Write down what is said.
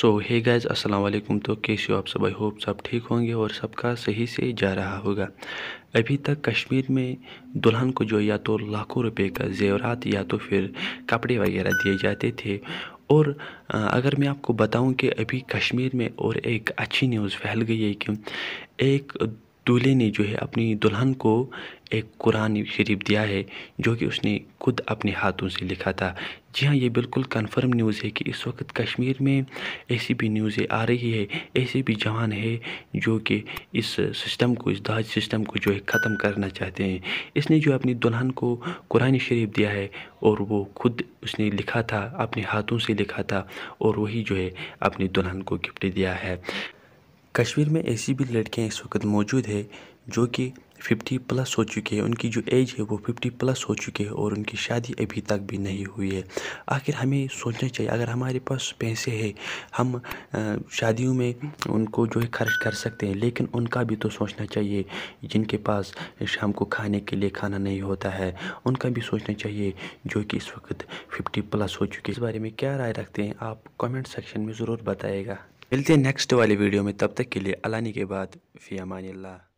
सो hey guys अस्सलाम वालेकुम तो कैसे हो आप सब आई होप सब ठीक होंगे और सबका सही से जा रहा होगा अभी तक कश्मीर में दुल्हन को जो या तो लाखों रुपए का जेवरात या तो फिर कपड़े वगैरह दिए जाते थे और अगर मैं आपको बताऊं कि अभी कश्मीर में और एक अच्छी न्यूज़ फैल गई है कि एक दूल्हे ने जो है अपनी दुल्हन को एक कुरान शरीफ दिया है जो कि उसने खुद अपने हाथों से लिखा था जी हाँ ये बिल्कुल कंफर्म न्यूज़ है कि इस वक्त कश्मीर में ऐसी भी न्यूज़ें आ रही है ऐसे भी जवान है जो कि इस सिस्टम को इस दाज सिस्टम को जो है ख़त्म करना चाहते हैं इसने जो अपनी दुल्हन को कुरान शरीफ दिया है और वो खुद उसने लिखा था अपने हाथों से लिखा था और वही जो है अपनी दुल्हन को गिफ्ट दिया है कश्मीर में ऐसी भी लड़कियां इस वक्त मौजूद है जो कि फिफ्टी प्लस हो चुकी है उनकी जो एज है वो फिफ्टी प्लस हो चुकी है और उनकी शादी अभी तक भी नहीं हुई है आखिर हमें सोचना चाहिए अगर हमारे पास पैसे हैं हम शादियों में उनको जो है खर्च कर सकते हैं लेकिन उनका भी तो सोचना चाहिए जिनके पास शाम को खाने के लिए खाना नहीं होता है उनका भी सोचना चाहिए जो कि इस वक्त फिफ्टी प्लस हो चुकी है इस बारे में क्या राय रखते हैं आप कमेंट सेक्शन में ज़रूर बताएगा मिलते हैं नेक्स्ट वाली वीडियो में तब तक के लिए अलानी के बाद फ़ी अमानी अल्लाह